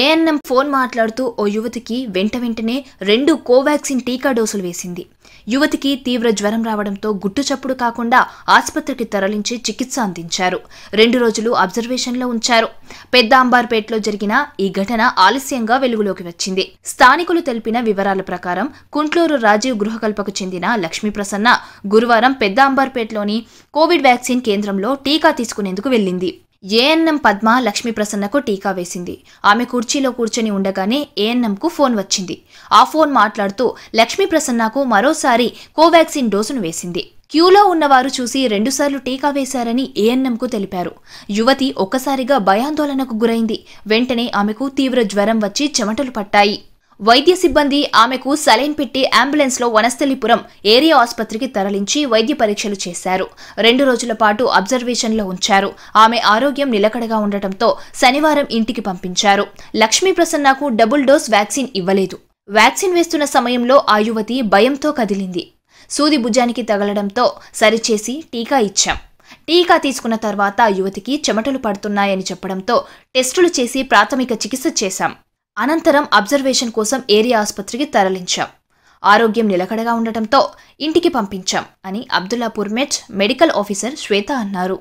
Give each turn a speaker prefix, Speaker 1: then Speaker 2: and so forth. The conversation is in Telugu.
Speaker 1: ఏఎన్ఎం ఫోన్ మాట్లాడుతూ ఓ యువతికి వెంట వెంటనే రెండు కోవాక్సిన్ టీకా డోసులు వేసింది యువతికి తీవ్ర జ్వరం రావడంతో గుట్టు చప్పుడు కాకుండా ఆసుపత్రికి తరలించి చికిత్స అందించారు రెండు రోజులు అబ్జర్వేషన్లో ఉంచారు పెద్ద అంబార్పేటలో జరిగిన ఈ ఘటన ఆలస్యంగా వెలుగులోకి వచ్చింది స్థానికులు తెలిపిన వివరాల ప్రకారం కుంట్లూరు రాజీవ్ గృహకల్పకు చెందిన లక్ష్మీ ప్రసన్న గురువారం పెద్ద అంబార్పేటలోని కోవిడ్ వ్యాక్సిన్ కేంద్రంలో టీకా తీసుకునేందుకు వెళ్ళింది ఏఎన్ఎం పద్మ లక్ష్మీప్రసన్నకు టీకా వేసింది ఆమె కుర్చీలో కూర్చొని ఉండగానే ఏఎన్ఎంకు ఫోన్ వచ్చింది ఆ ఫోన్ మాట్లాడుతూ లక్ష్మీప్రసన్నకు మరోసారి కోవాక్సిన్ డోసును వేసింది క్యూలో ఉన్నవారు చూసి రెండుసార్లు టీకా వేశారని ఏఎన్ఎంకు తెలిపారు యువతి ఒక్కసారిగా భయాందోళనకు గురైంది వెంటనే ఆమెకు తీవ్ర జ్వరం వచ్చి చెమటలు పట్టాయి వైద్య సిబ్బంది ఆమెకు సలైన్ పెట్టి లో వనస్థలిపురం ఏరియా ఆసుపత్రికి తరలించి వైద్య పరీక్షలు చేశారు రెండు రోజుల పాటు అబ్జర్వేషన్లో ఉంచారు ఆమె ఆరోగ్యం నిలకడగా ఉండటంతో శనివారం ఇంటికి పంపించారు లక్ష్మీ ప్రసన్నకు డబుల్ డోస్ వ్యాక్సిన్ ఇవ్వలేదు వ్యాక్సిన్ వేస్తున్న సమయంలో ఆ యువతి భయంతో కదిలింది సూది భుజానికి తగలడంతో సరిచేసి టీకా ఇచ్చాం టీకా తీసుకున్న తర్వాత యువతికి చెమటలు పడుతున్నాయని చెప్పడంతో టెస్టులు చేసి ప్రాథమిక చికిత్స చేశాం అనంతరం అబ్జర్వేషన్ కోసం ఏరియా ఆసుపత్రికి తరలించాం ఆరోగ్యం నిలకడగా ఉండటంతో ఇంటికి పంపించాం అని Abdullapurmet medical officer Shweta అన్నారు